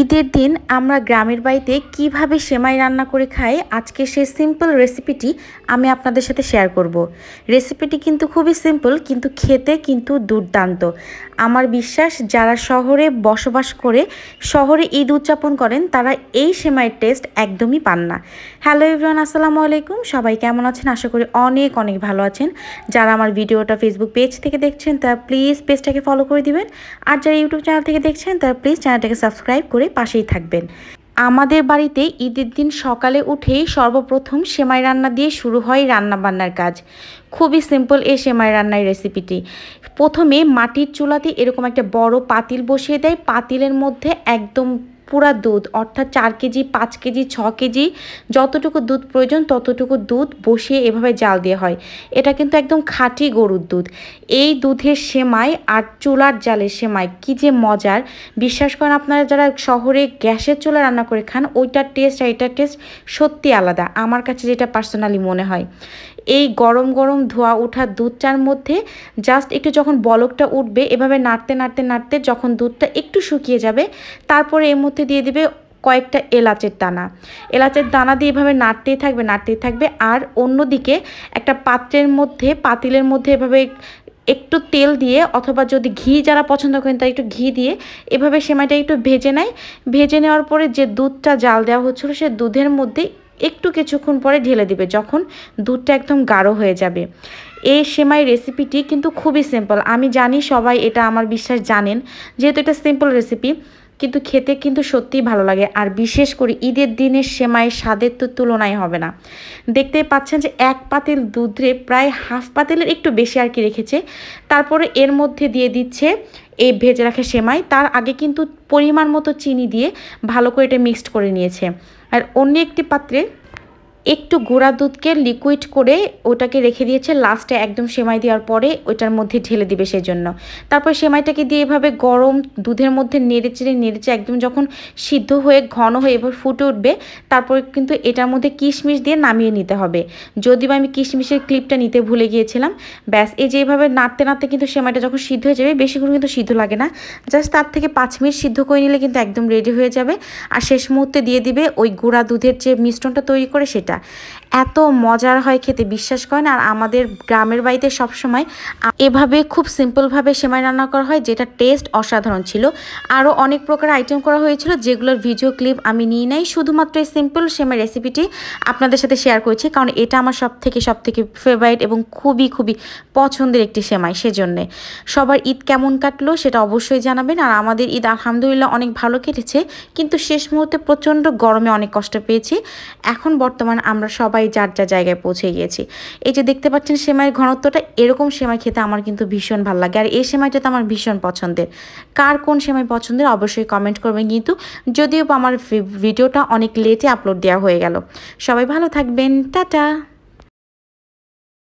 ঈদের দিন আমরা গ্রামের বাড়িতে কিভাবে সেমাই রান্না করে খাই আজকে সেই সিম্পল রেসিপিটি আমি আপনাদের সাথে শেয়ার করব। রেসিপিটি কিন্তু খুবই সিম্পল কিন্তু খেতে কিন্তু দুর্দান্ত আমার বিশ্বাস যারা শহরে বসবাস করে শহরে ঈদ উদযাপন করেন তারা এই সেমাইয়ের টেস্ট একদমই পান না হ্যালো ইভরান আসসালামু আলাইকুম সবাই কেমন আছেন আশা করি অনেক অনেক ভালো আছেন যারা আমার ভিডিওটা ফেসবুক পেজ থেকে দেখছেন তারা প্লিজ পেজটাকে ফলো করে দিবেন আর যারা ইউটিউব চ্যানেল থেকে দেখছেন তারা প্লিজ চ্যানেলটাকে সাবস্ক্রাইব করে পাশেই থাকবেন আমাদের বাড়িতে ঈদের দিন সকালে উঠেই সর্বপ্রথম সেমাই রান্না দিয়ে শুরু হয় রান্নাবান্নার কাজ খুবই সিম্পল এই সেমাই রান্নার রেসিপিটি প্রথমে মাটির চুলাতে এরকম একটা বড় পাতিল বসিয়ে দেয় পাতিলের মধ্যে একদম পুরা দুধ অর্থাৎ চার কেজি পাঁচ কেজি ছ কেজি যতটুকু দুধ প্রয়োজন ততটুকু দুধ বসিয়ে এভাবে জাল দিয়ে হয় এটা কিন্তু একদম খাঁটি গরুর দুধ এই দুধের সেমাই আর চুলার জালের সেমাই কি যে মজার বিশ্বাস করেন আপনারা যারা শহরে গ্যাসের চুলা রান্না করে খান ওইটার টেস্ট আর এটার টেস্ট সত্যি আলাদা আমার কাছে যেটা পার্সোনালি মনে হয় এই গরম গরম ধোয়া ওঠা দুধটার মধ্যে জাস্ট একটু যখন বলকটা উঠবে এভাবে নাড়তে নাড়তে নাড়তে যখন দুধটা একটু শুকিয়ে যাবে তারপরে এর মধ্যে মধ্যে দিয়ে দিবে কয়েকটা এলাচের দানা এলাচের দানা দিয়ে এভাবে নাড়তেই থাকবে নাড়তেই থাকবে আর অন্যদিকে একটা পাত্রের মধ্যে পাতিলের মধ্যে এভাবে একটু তেল দিয়ে অথবা যদি ঘি যারা পছন্দ করেন তাই একটু ঘি দিয়ে এভাবে সেমাইটা একটু ভেজে নেয় ভেজে নেওয়ার পরে যে দুধটা জাল দেওয়া হচ্ছিলো সে দুধের মধ্যে একটু কিছুক্ষণ পরে ঢেলে দিবে যখন দুধটা একদম গাঢ় হয়ে যাবে এই সেমাই রেসিপিটি কিন্তু খুবই সিম্পল আমি জানি সবাই এটা আমার বিশ্বাস জানেন যেহেতু এটা সিম্পল রেসিপি কিন্তু খেতে কিন্তু সত্যিই ভালো লাগে আর বিশেষ করে ঈদের দিনে সেমাই স্বাদের তো তুলনায় হবে না দেখতে পাচ্ছেন যে এক পাতিল দুধে প্রায় হাফ পাতিলের একটু বেশি আর কি রেখেছে তারপরে এর মধ্যে দিয়ে দিচ্ছে এই ভেজে রাখে সেমাই তার আগে কিন্তু পরিমাণ মতো চিনি দিয়ে ভালো করে এটা মিক্সড করে নিয়েছে আর অন্য একটি পাত্রে একটু গুঁড়া দুধকে লিকুইড করে ওটাকে রেখে দিয়েছে লাস্টে একদম সেমাই দেওয়ার পরে ওইটার মধ্যে ঢেলে দিবে সেজন্য তারপর সেমাইটাকে দিয়ে এভাবে গরম দুধের মধ্যে নেড়ে চেড়ে নেড়েচে একদম যখন সিদ্ধ হয়ে ঘন হয়ে এবার ফুটে উঠবে তারপর কিন্তু এটার মধ্যে কিশমিশ দিয়ে নামিয়ে নিতে হবে যদি বা আমি কিশমিশের ক্লিপটা নিতে ভুলে গিয়েছিলাম ব্যাস এই যে এভাবে নাড়তে নাড়তে কিন্তু সেমাইটা যখন সিদ্ধ হয়ে যাবে বেশিক্ষণ কিন্তু সিদ্ধ লাগে না জাস্ট তার থেকে পাঁচ মিনিট সিদ্ধ করে নিলে কিন্তু একদম রেডি হয়ে যাবে আর শেষ মুহূর্তে দিয়ে দিবে ওই গুঁড়া দুধের যে মিশ্রণটা তৈরি করে সেটা ভাজা এত মজার হয় খেতে বিশ্বাস করেন আর আমাদের গ্রামের বাড়িতে সবসময় এভাবে খুব সিম্পলভাবে সেমাই রান্না করা হয় যেটা টেস্ট অসাধারণ ছিল আরও অনেক প্রকার আইটেম করা হয়েছিল যেগুলোর ভিডিও ক্লিপ আমি নিয়ে নাই শুধুমাত্র এই সিম্পল সেমাই রেসিপিটি আপনাদের সাথে শেয়ার করেছি কারণ এটা আমার সব থেকে সব থেকে ফেভারিট এবং খুবই খুবই পছন্দের একটি সেমাই সেজন্যে সবার ঈদ কেমন কাটলো সেটা অবশ্যই জানাবেন আর আমাদের ঈদ আলহামদুলিল্লাহ অনেক ভালো কেটেছে কিন্তু শেষ মুহূর্তে প্রচণ্ড গরমে অনেক কষ্ট পেয়েছি এখন বর্তমান আমরা সবাই যার যার জায়গায় পৌঁছে গিয়েছি এই যে দেখতে পাচ্ছেন সেমাইয়ের ঘনত্বটা এরকম সেমাই খেতে আমার কিন্তু ভীষণ ভালো লাগে আর এই সেমাইটা তো আমার ভীষণ পছন্দের কার কোন সেমাই পছন্দের অবশ্যই কমেন্ট করবেন কিন্তু যদিও আমার ভিডিওটা অনেক লেটে আপলোড দেওয়া হয়ে গেল সবাই ভালো থাকবেন টাটা